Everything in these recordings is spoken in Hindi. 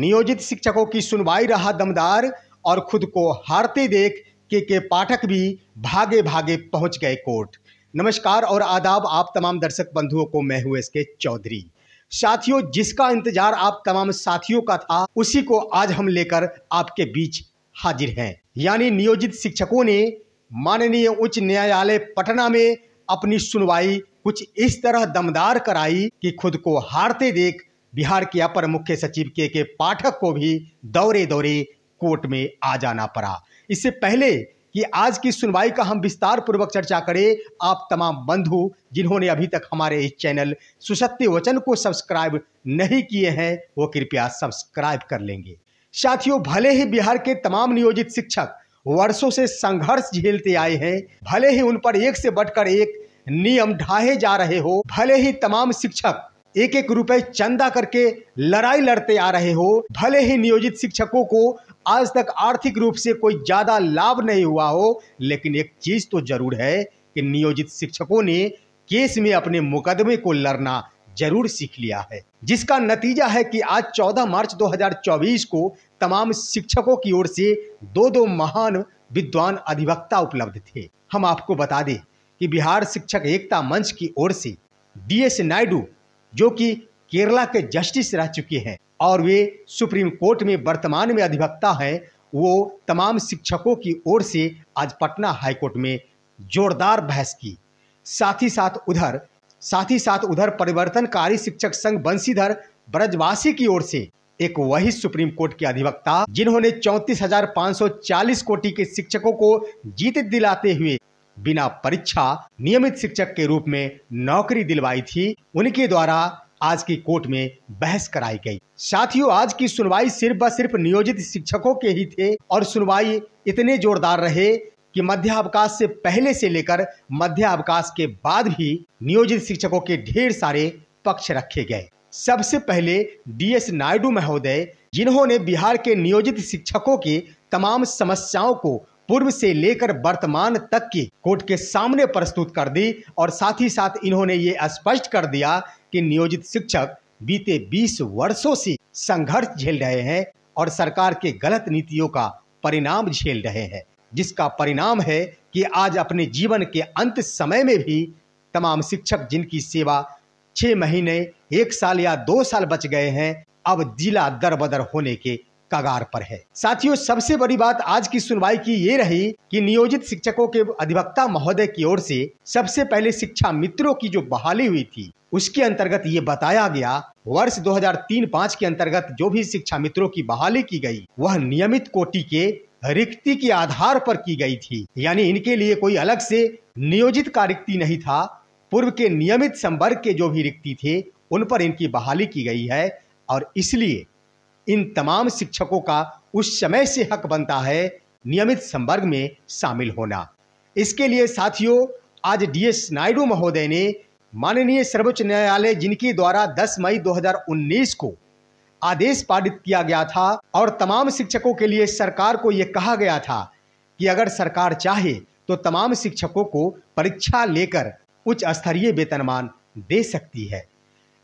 नियोजित शिक्षकों की सुनवाई रहा दमदार और खुद को हारते देख के के पाठक भी भागे भागे पहुंच गए कोर्ट नमस्कार और आदाब आप तमाम दर्शक बंधुओं को मैं हूं इसके चौधरी साथियों जिसका इंतजार आप तमाम साथियों का था उसी को आज हम लेकर आपके बीच हाजिर हैं यानी नियोजित शिक्षकों ने माननीय उच्च न्यायालय पटना में अपनी सुनवाई कुछ इस तरह दमदार कराई कि खुद को हारते देख बिहार के अपर मुख्य सचिव के के पाठक को भी दौरे दौरे कोर्ट में आ जाना पड़ा इससे पहले कि आज की सुनवाई का हम विस्तार पूर्वक चर्चा करें आप तमाम बंधु जिन्होंने अभी तक हमारे इस चैनल सुशक्ति वचन को सब्सक्राइब नहीं किए हैं वो कृपया सब्सक्राइब कर लेंगे साथियों भले ही बिहार के तमाम नियोजित शिक्षक वर्षों से संघर्ष झेलते आए हैं भले ही उन पर एक से बढ़कर एक नियम ढाहे जा रहे हो भले ही तमाम शिक्षक एक एक रुपए चंदा करके लड़ाई लड़ते आ रहे हो भले ही नियोजित शिक्षकों को आज तक आर्थिक रूप से कोई ज़्यादा लाभ नहीं हुआ हो लेकिन एक चीज़ तो जरूर है कि नियोजित शिक्षकों ने केस में अपने मुकदमे को लड़ना जरूर सीख लिया है जिसका नतीजा है कि आज 14 मार्च 2024 को तमाम शिक्षकों की ओर से दो दो महान विद्वान अधिवक्ता उपलब्ध थे हम आपको बता दें कि बिहार शिक्षक एकता मंच की ओर से डी एस नायडू जो कि केरला के जस्टिस रह चुके हैं और वे सुप्रीम कोर्ट में वर्तमान में अधिवक्ता हैं वो तमाम शिक्षकों की ओर से आज पटना हाईकोर्ट में जोरदार बहस की साथ ही साथ उधर साथ ही साथ उधर परिवर्तनकारी शिक्षक संघ बंशीधर ब्रजवासी की ओर से एक वही सुप्रीम कोर्ट के अधिवक्ता जिन्होंने 34,540 कोटि के शिक्षकों को जीत दिलाते हुए बिना परीक्षा नियमित शिक्षक के रूप में नौकरी दिलवाई थी उनके द्वारा आज की कोर्ट में बहस कराई गई साथियों आज की सुनवाई सिर्फ व सिर्फ नियोजित शिक्षकों के ही थे और सुनवाई इतने जोरदार रहे कि अवकाश से पहले से लेकर मध्य अवकाश के बाद भी नियोजित शिक्षकों के ढेर सारे पक्ष रखे गए सबसे पहले डीएस नायडू महोदय जिन्होंने बिहार के नियोजित शिक्षकों के तमाम समस्याओं को पूर्व से लेकर वर्तमान तक की कोर्ट के सामने प्रस्तुत कर दी और साथ ही साथ इन्होंने ये स्पष्ट कर दिया कि नियोजित शिक्षक बीते 20 वर्षों से संघर्ष झेल रहे हैं और सरकार के गलत नीतियों का परिणाम झेल रहे हैं जिसका परिणाम है कि आज अपने जीवन के अंत समय में भी तमाम शिक्षक जिनकी सेवा छह महीने एक साल या दो साल बच गए हैं अब जिला दर बदर होने के कगार पर है साथियों सबसे बड़ी बात आज की सुनवाई की ये रही कि नियोजित शिक्षकों के अधिवक्ता महोदय की ओर से सबसे पहले शिक्षा मित्रों की जो बहाली हुई थी उसके अंतर्गत ये बताया गया वर्ष 2003-5 के अंतर्गत जो भी शिक्षा मित्रों की बहाली की गई वह नियमित कोटि के रिक्ति के आधार पर की गई थी यानी इनके लिए कोई अलग से नियोजित का रिक्ति नहीं था पूर्व के नियमित संवर्ग के जो भी रिक्ति थे उन पर इनकी बहाली की गई है और इसलिए इन तमाम शिक्षकों का उस समय से हक बनता है नियमित संवर्ग में शामिल होना इसके लिए साथियों आज डीएस नायडू महोदय ने माननीय सर्वोच्च न्यायालय जिनके द्वारा 10 मई 2019 को आदेश पारित किया गया था और तमाम शिक्षकों के लिए सरकार को यह कहा गया था कि अगर सरकार चाहे तो तमाम शिक्षकों को परीक्षा लेकर उच्च स्तरीय वेतनमान दे सकती है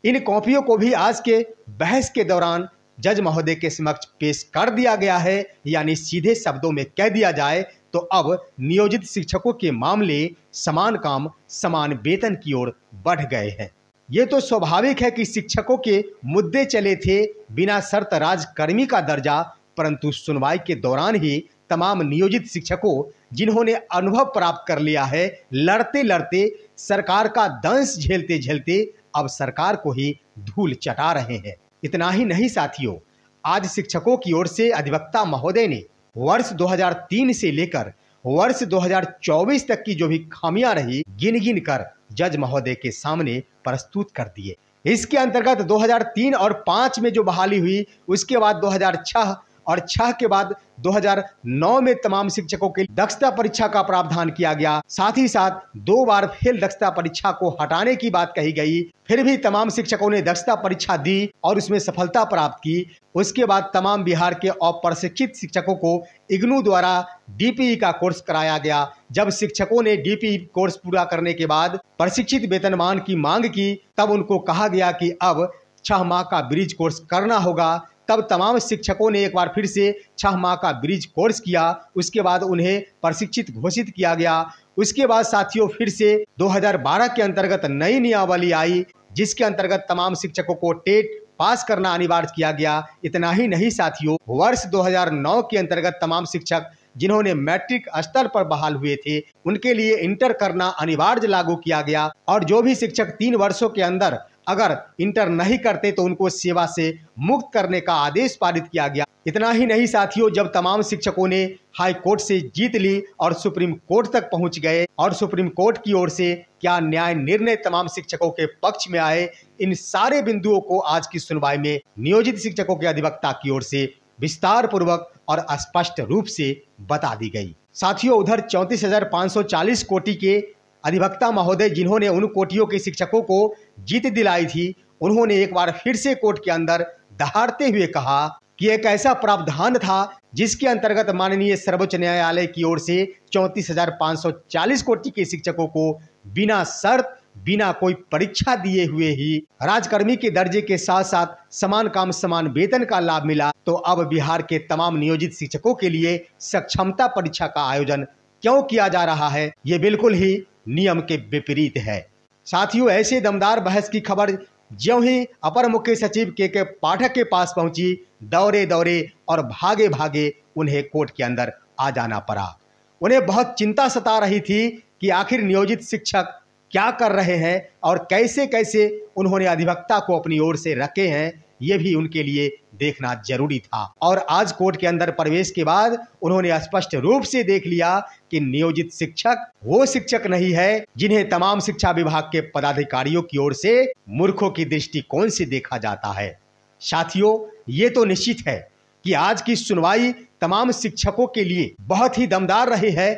इन कॉपियों को भी आज के बहस के दौरान जज महोदय के समक्ष पेश कर दिया गया है यानी सीधे शब्दों में कह दिया जाए तो अब नियोजित शिक्षकों के मामले समान काम समान वेतन की ओर बढ़ गए हैं ये तो स्वाभाविक है कि शिक्षकों के मुद्दे चले थे बिना शर्त राजकर्मी का दर्जा परंतु सुनवाई के दौरान ही तमाम नियोजित शिक्षकों जिन्होंने अनुभव प्राप्त कर लिया है लड़ते लड़ते सरकार का दंश झेलते झेलते अब सरकार को ही धूल चटा रहे हैं इतना ही नहीं साथियों आज शिक्षकों की ओर से अधिवक्ता महोदय ने वर्ष 2003 से लेकर वर्ष 2024 तक की जो भी खामियां रही गिन गिन कर जज महोदय के सामने प्रस्तुत कर दिए इसके अंतर्गत 2003 और 5 में जो बहाली हुई उसके बाद 2006 और छह के बाद 2009 में तमाम शिक्षकों के दक्षता परीक्षा का प्रावधान किया गया साथ ही साथ दो बार फेल दक्षता परीक्षा को हटाने की बात कही गई फिर भी तमाम शिक्षकों ने दक्षता परीक्षा दी और उसमें सफलता प्राप्त की उसके बाद तमाम बिहार के अप्रशिक्षित शिक्षकों को इग्नू द्वारा डीपीई का कोर्स कराया गया जब शिक्षकों ने डीपीई कोर्स पूरा करने के बाद प्रशिक्षित वेतनमान की मांग की तब उनको कहा गया कि अब छह माह का ब्रिज कोर्स करना होगा तब तमाम शिक्षकों ने एक बार फिर से छह माह का ब्रिज कोर्स किया उसके बाद उन्हें प्रशिक्षित घोषित किया गया उसके बाद साथियों फिर से 2012 के अंतर्गत नई नियमावली आई जिसके अंतर्गत तमाम शिक्षकों को टेट पास करना अनिवार्य किया गया इतना ही नहीं साथियों वर्ष 2009 के अंतर्गत तमाम शिक्षक जिन्होंने मैट्रिक स्तर पर बहाल हुए थे उनके लिए इंटर करना अनिवार्य लागू किया गया और जो भी शिक्षक तीन वर्षों के अंदर अगर इंटर नहीं करते तो उनको सेवा से मुक्त करने का आदेश पारित किया गया इतना ही नहीं साथियों जब तमाम शिक्षकों ने हाई कोर्ट से जीत ली और सुप्रीम कोर्ट तक पहुंच गए और सुप्रीम कोर्ट की ओर से क्या न्याय निर्णय तमाम शिक्षकों के पक्ष में आए इन सारे बिंदुओं को आज की सुनवाई में नियोजित शिक्षकों के अधिवक्ता की ओर से विस्तार पूर्वक और स्पष्ट रूप से बता दी गई साथियों उधर चौंतीस कोटि के अधिवक्ता महोदय जिन्होंने उन कोटियों के शिक्षकों को जीत दिलाई थी उन्होंने एक बार फिर से कोर्ट के अंदर दहाड़ते हुए कहा कि एक ऐसा प्रावधान था जिसके अंतर्गत माननीय सर्वोच्च न्यायालय की ओर से चौंतीस हजार पाँच सौ चालीस कोटि के शिक्षकों को बिना शर्त बिना कोई परीक्षा दिए हुए ही राजकर्मी के दर्जे के साथ साथ समान काम समान वेतन का लाभ मिला तो अब बिहार के तमाम नियोजित शिक्षकों के लिए सक्षमता परीक्षा का आयोजन क्यों किया जा रहा है ये बिल्कुल ही नियम के विपरीत है साथियों ऐसे दमदार बहस की खबर ज्यों ही अपर मुख्य सचिव के के पाठक के पास पहुंची दौरे दौरे और भागे भागे उन्हें कोर्ट के अंदर आ जाना पड़ा उन्हें बहुत चिंता सता रही थी कि आखिर नियोजित शिक्षक क्या कर रहे हैं और कैसे कैसे उन्होंने अधिवक्ता को अपनी ओर से रखे हैं ये भी उनके लिए देखना जरूरी था और आज कोर्ट के अंदर प्रवेश के बाद उन्होंने स्पष्ट रूप से देख लिया कि नियोजित शिक्षक वो शिक्षक नहीं है जिन्हें तमाम शिक्षा विभाग के पदाधिकारियों की ओर से मूर्खों की दृष्टिकोण से देखा जाता है साथियों ये तो निश्चित है कि आज की सुनवाई तमाम शिक्षकों के लिए बहुत ही दमदार रही है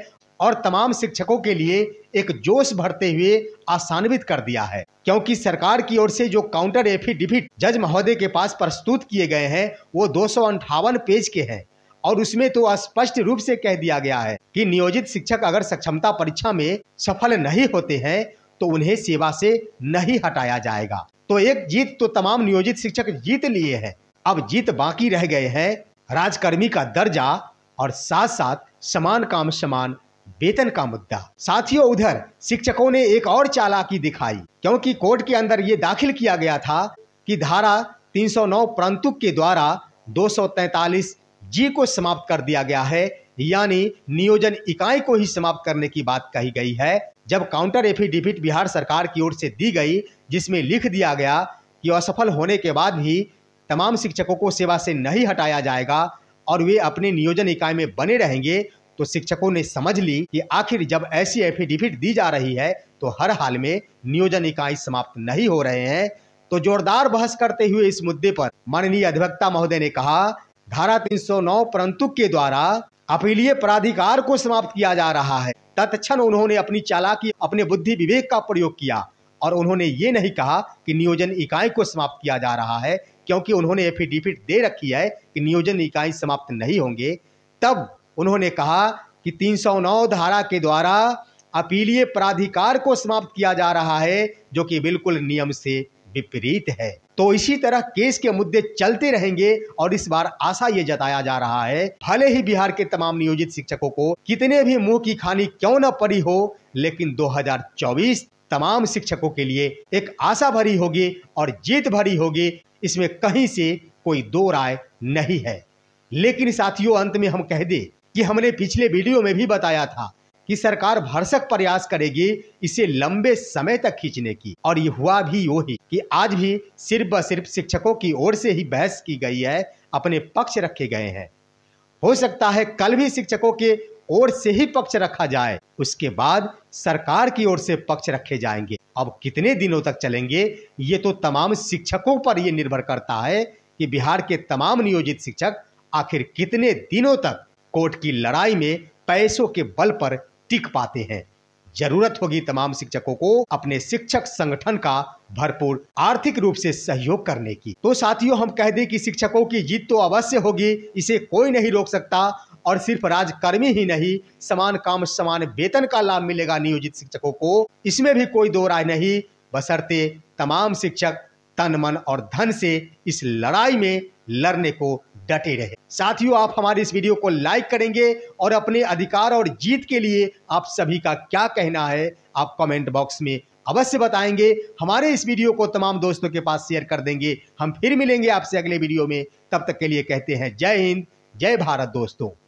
और तमाम शिक्षकों के लिए एक जोश भरते हुए आसान्वित कर दिया है क्योंकि सरकार की ओर से जो काउंटर एफिडेविट जज महोदय के पास प्रस्तुत किए गए हैं वो दो पेज के हैं और उसमें तो स्पष्ट रूप से कह दिया गया है कि नियोजित शिक्षक अगर सक्षमता परीक्षा में सफल नहीं होते हैं तो उन्हें सेवा से नहीं हटाया जाएगा तो एक जीत तो तमाम नियोजित शिक्षक जीत लिए हैं अब जीत बाकी रह गए हैं राजकर्मी का दर्जा और साथ साथ समान काम समान वेतन का मुद्दा साथियों उधर शिक्षकों ने एक और चालाकी दिखाई क्योंकि कोर्ट के अंदर ये दाखिल किया गया था कि धारा 309 परंतु के द्वारा 243 जी को समाप्त कर दिया गया है यानी नियोजन इकाई को ही समाप्त करने की बात कही गई है जब काउंटर एफिडेविट बिहार सरकार की ओर से दी गई जिसमें लिख दिया गया कि असफल होने के बाद भी तमाम शिक्षकों को सेवा से नहीं हटाया जाएगा और वे अपने नियोजन इकाई में बने रहेंगे तो शिक्षकों ने समझ ली कि आखिर जब ऐसी एफिडेविट दी जा रही है तो हर हाल में नियोजन इकाई समाप्त नहीं हो रहे हैं तो जोरदार बहस करते हुए इस मुद्दे पर माननीय अधिवक्ता महोदय ने कहा धारा 309 परंतु के द्वारा अपीलीय प्राधिकार को समाप्त किया जा रहा है तत्क्षण उन्होंने अपनी चालाकी अपने बुद्धि विवेक का प्रयोग किया और उन्होंने ये नहीं कहा कि नियोजन इकाई को समाप्त किया जा रहा है क्योंकि उन्होंने एफिडेविट दे रखी है कि नियोजन इकाई समाप्त नहीं होंगे तब उन्होंने कहा कि 309 धारा के द्वारा अपीलीय प्राधिकार को समाप्त किया जा रहा है जो कि बिल्कुल नियम से विपरीत है तो इसी तरह केस के मुद्दे चलते रहेंगे और इस बार आशा ये जताया जा रहा है भले ही बिहार के तमाम नियोजित शिक्षकों को कितने भी मुंह की खानी क्यों न पड़ी हो लेकिन 2024 तमाम शिक्षकों के लिए एक आशा भरी होगी और जीत भरी होगी इसमें कहीं से कोई दो राय नहीं है लेकिन साथियों अंत में हम कह दे कि हमने पिछले वीडियो में भी बताया था कि सरकार भरसक प्रयास करेगी इसे लंबे समय तक खींचने की और ये हुआ भी यो ही कि आज भी सिर्फ सिर्फ शिक्षकों की ओर से ही बहस की गई है अपने पक्ष रखे गए हैं हो सकता है कल भी शिक्षकों के ओर से ही पक्ष रखा जाए उसके बाद सरकार की ओर से पक्ष रखे जाएंगे अब कितने दिनों तक चलेंगे ये तो तमाम शिक्षकों पर यह निर्भर करता है कि बिहार के तमाम नियोजित शिक्षक आखिर कितने दिनों तक कोर्ट की लड़ाई में पैसों के बल पर टिक पाते हैं जरूरत होगी तमाम शिक्षकों को अपने शिक्षक संगठन का भरपूर आर्थिक रूप से सहयोग करने की तो साथियों हम कह दें कि शिक्षकों की जीत तो अवश्य होगी इसे कोई नहीं रोक सकता और सिर्फ राजकर्मी ही नहीं समान काम समान वेतन का लाभ मिलेगा नियोजित शिक्षकों को इसमें भी कोई दो राय नहीं बसरते तमाम शिक्षक तन मन और धन से इस लड़ाई में लड़ने को डटे रहे साथियों आप हमारे इस वीडियो को लाइक करेंगे और अपने अधिकार और जीत के लिए आप सभी का क्या कहना है आप कमेंट बॉक्स में अवश्य बताएंगे हमारे इस वीडियो को तमाम दोस्तों के पास शेयर कर देंगे हम फिर मिलेंगे आपसे अगले वीडियो में तब तक के लिए कहते हैं जय हिंद जय भारत दोस्तों